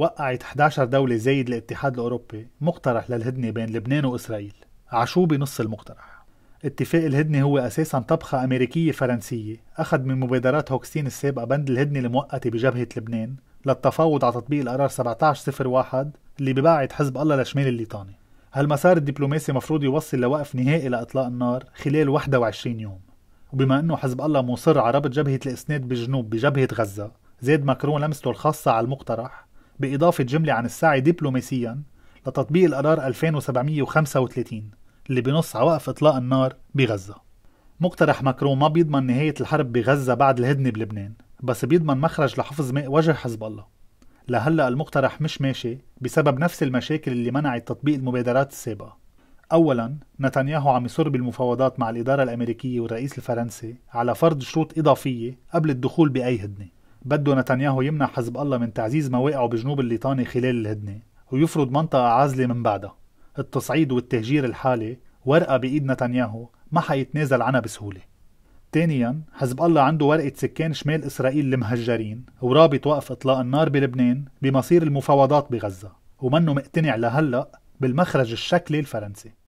وقعت 11 دولة زايد الاتحاد الأوروبي مقترح للهدنة بين لبنان وإسرائيل عاشوه بنص المقترح اتفاق الهدنة هو أساسا طبخة أمريكية فرنسية أخذ من مبادرات هوكسين السابقة بند الهدنة المؤقتة بجبهة لبنان للتفاوض على تطبيق القرار 1701 اللي ببعد حزب الله لشمال الليطاني هالمسار الدبلوماسي مفروض يوصل لوقف نهائي لإطلاق النار خلال 21 يوم وبما أنه حزب الله مصر على ربط جبهة الإسناد بالجنوب بجبهة غزة زاد ماكرون لمسته الخاصة على المقترح بإضافة جملة عن السعي دبلوماسيا لتطبيق القرار 2735 اللي بنص على وقف إطلاق النار بغزة مقترح ماكرون ما بيضمن نهاية الحرب بغزة بعد الهدنة بلبنان بس بيضمن مخرج لحفظ ماء وجه حزب الله لهلا المقترح مش ماشي بسبب نفس المشاكل اللي منعت تطبيق المبادرات السابقة أولا نتنياهو عم يصر بالمفاوضات مع الإدارة الأمريكية والرئيس الفرنسي على فرض شروط إضافية قبل الدخول بأي هدنة بده نتنياهو يمنع حزب الله من تعزيز مواقعه بجنوب الليطاني خلال الهدنة ويفرض منطقة عازلة من بعدها التصعيد والتهجير الحالي ورقة بإيد نتنياهو ما حيتنازل عنها بسهولة ثانيا حزب الله عنده ورقة سكان شمال إسرائيل المهجرين ورابط وقف إطلاق النار بلبنان بمصير المفاوضات بغزة ومنه مقتنع لهلأ بالمخرج الشكلي الفرنسي